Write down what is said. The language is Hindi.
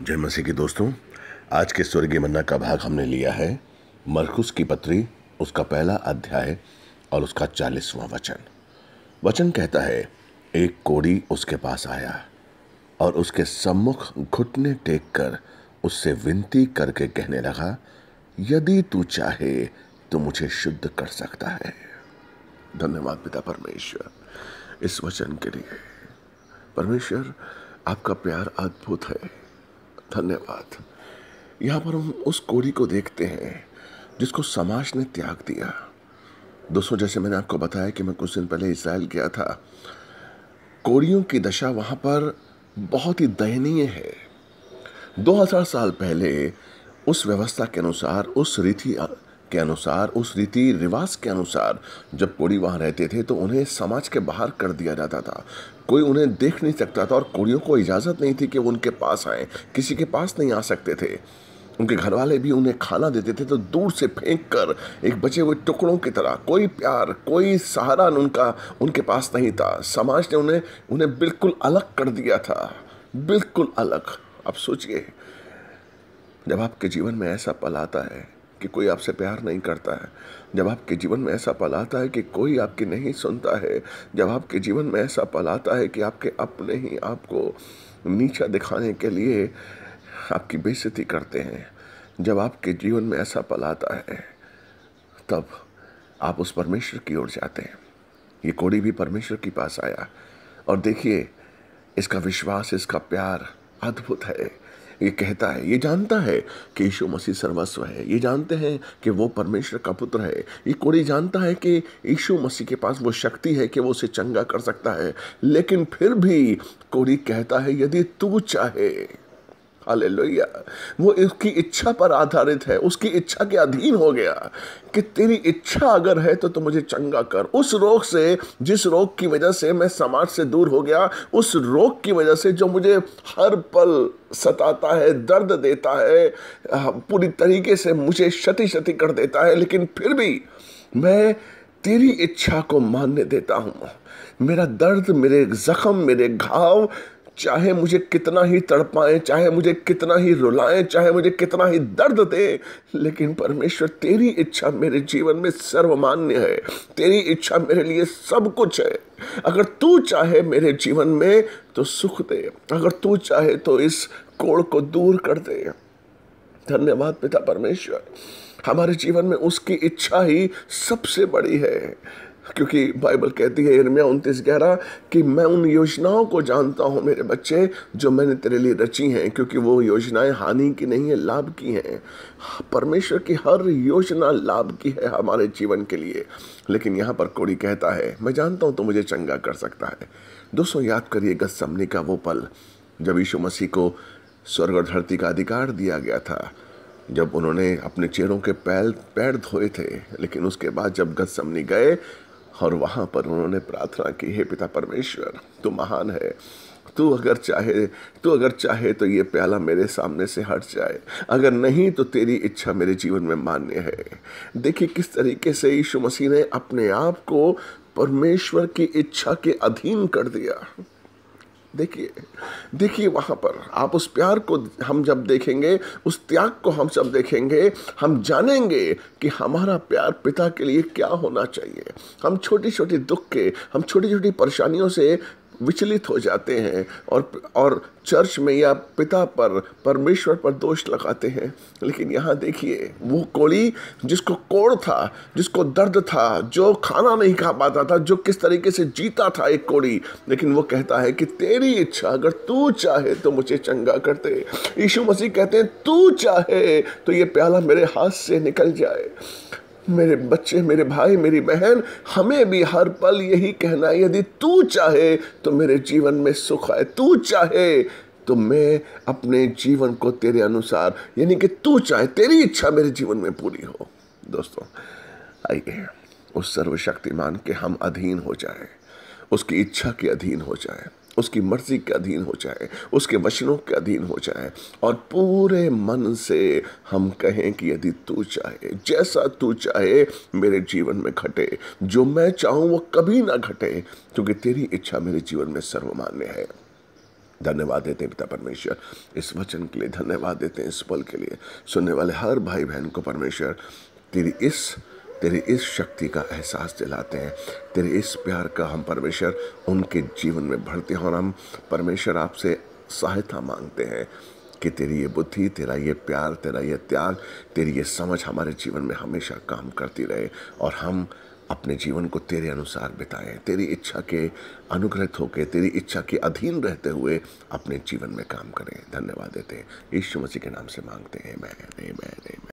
जय मसीह के दोस्तों आज के स्वर्गीय मन्ना का भाग हमने लिया है मरकुस की पत्री उसका पहला अध्याय और उसका चालीसवां वचन वचन कहता है एक कोड़ी उसके पास आया और उसके सम्मुख घुटने टेक कर उससे विनती करके कहने लगा यदि तू चाहे तो मुझे शुद्ध कर सकता है धन्यवाद पिता परमेश्वर इस वचन के लिए परमेश्वर आपका प्यार अद्भुत है धन्यवाद यहाँ पर हम उस कोड़ी को देखते हैं जिसको समाज ने त्याग दिया दोस्तों जैसे मैंने आपको बताया कि मैं कुछ दिन पहले इसराइल गया था कोरियों की दशा वहाँ पर बहुत ही दयनीय है 2000 साल पहले उस व्यवस्था के अनुसार उस रीति के अनुसार उस रीति रिवाज के अनुसार जब कोड़ी वहाँ रहते थे तो उन्हें समाज के बाहर कर दिया जाता था कोई उन्हें देख नहीं सकता था और कोड़ियों को इजाज़त नहीं थी कि वो उनके पास आए किसी के पास नहीं आ सकते थे उनके घर वाले भी उन्हें खाना देते थे तो दूर से फेंक कर एक बचे हुए टुकड़ों की तरह कोई प्यार कोई सहारा उनका उनके पास नहीं था समाज ने उन्हें उन्हें बिल्कुल अलग कर दिया था बिल्कुल अलग आप सोचिए जब आपके जीवन में ऐसा पल आता है कि कोई आपसे प्यार नहीं करता है जब आपके जीवन में ऐसा पल आता है कि कोई आपकी नहीं सुनता है जब आपके जीवन में ऐसा पल आता है कि आपके अपने ही आपको नीचा दिखाने के लिए आपकी बेइज्जती करते हैं जब आपके जीवन में ऐसा पल आता है तब आप उस परमेश्वर की ओर जाते हैं ये कोड़ी भी परमेश्वर के पास आया और देखिए इसका विश्वास इसका प्यार अद्भुत है ये कहता है ये जानता है कि यीशु मसीह सर्वस्व है ये जानते हैं कि वो परमेश्वर का पुत्र है ये कोड़ी जानता है कि यीशु मसीह के पास वो शक्ति है कि वो उसे चंगा कर सकता है लेकिन फिर भी कोड़ी कहता है यदि तू चाहे हालेलुया वो इसकी इच्छा पर आधारित है उसकी इच्छा के अधीन हो गया कि तेरी इच्छा अगर है तो तू मुझे चंगा कर उस रोग से जिस रोग की वजह से मैं समाज से दूर हो गया उस रोग की वजह से जो मुझे हर पल सताता है दर्द देता है हाँ, पूरी तरीके से मुझे क्षति क्षति कर देता है लेकिन फिर भी मैं तेरी इच्छा को मानने देता हूँ मेरा दर्द मेरे जख्म मेरे घाव चाहे मुझे कितना ही तड़पाएं चाहे मुझे कितना ही रुलाएं चाहे मुझे कितना ही दर्द दे लेकिन परमेश्वर तेरी इच्छा मेरे जीवन में सर्वमान्य है तेरी इच्छा मेरे लिए सब कुछ है अगर तू चाहे मेरे जीवन में तो सुख दे अगर तू चाहे तो इस कोड़ को दूर कर दे धन्यवाद पिता परमेश्वर हमारे जीवन में उसकी इच्छा ही सबसे बड़ी है क्योंकि बाइबल कहती है इर्मिया उनतीस ग्यारह कि मैं उन योजनाओं को जानता हूँ मेरे बच्चे जो मैंने तेरे लिए रची हैं क्योंकि वो योजनाएं हानि की नहीं है लाभ की हैं परमेश्वर की हर योजना लाभ की है हमारे जीवन के लिए लेकिन यहाँ पर कोड़ी कहता है मैं जानता हूँ तो मुझे चंगा कर सकता है दोस्तों याद करिए गत समने का वो पल जब यीशु मसीह को स्वर्ग और धरती का अधिकार दिया गया था जब उन्होंने अपने चेहरों के पैर पैर धोए थे लेकिन उसके बाद जब गदसमनी गए और वहाँ पर उन्होंने प्रार्थना की हे पिता परमेश्वर तू महान है तू अगर चाहे तू अगर चाहे तो ये प्याला मेरे सामने से हट जाए अगर नहीं तो तेरी इच्छा मेरे जीवन में मान्य है देखिए किस तरीके से यीशु मसीह ने अपने आप को परमेश्वर की इच्छा के अधीन कर दिया देखिए देखिए वहाँ पर आप उस प्यार को हम जब देखेंगे उस त्याग को हम जब देखेंगे हम जानेंगे कि हमारा प्यार पिता के लिए क्या होना चाहिए हम छोटी छोटी दुख के हम छोटी छोटी परेशानियों से विचलित हो जाते हैं और और चर्च में या पिता पर परमेश्वर पर दोष लगाते हैं लेकिन यहाँ देखिए वो कोड़ी जिसको कोड़ था जिसको दर्द था जो खाना नहीं खा पाता था जो किस तरीके से जीता था एक कोड़ी लेकिन वो कहता है कि तेरी इच्छा अगर तू चाहे तो मुझे चंगा कर दे यीशु मसीह कहते हैं तू चाहे तो ये प्याला मेरे हाथ से निकल जाए मेरे बच्चे मेरे भाई मेरी बहन हमें भी हर पल यही कहना है यदि तू चाहे तो मेरे जीवन में सुख आए तू चाहे तो मैं अपने जीवन को तेरे अनुसार यानी कि तू चाहे तेरी इच्छा मेरे जीवन में पूरी हो दोस्तों आइए उस सर्वशक्तिमान के हम अधीन हो जाएं उसकी इच्छा के अधीन हो जाए उसकी मर्जी के अधीन हो जाए उसके वचनों के अधीन हो जाए और पूरे मन से हम कहें कि यदि तू चाहे जैसा तू चाहे मेरे जीवन में घटे जो मैं चाहूँ वो कभी ना घटे क्योंकि तेरी इच्छा मेरे जीवन में सर्वमान्य है धन्यवाद देते हैं पिता परमेश्वर इस वचन के लिए धन्यवाद देते हैं इस पल के लिए सुनने वाले हर भाई बहन को परमेश्वर तेरी इस तेरी इस शक्ति का एहसास दिलाते हैं तेरे इस प्यार का हम परमेश्वर उनके जीवन में भरते हैं और हम परमेश्वर आपसे सहायता मांगते हैं कि तेरी ये बुद्धि तेरा ये प्यार तेरा ये त्याग तेरी ये समझ हमारे जीवन में हमेशा काम करती रहे और हम अपने जीवन को तेरे अनुसार बिताएं तेरी इच्छा के अनुग्रहित होकर तेरी इच्छा के अधीन रहते हुए अपने जीवन में काम करें धन्यवाद देते हैं ईश्वर मसीह के नाम से मांगते हैं मैं मैं मैं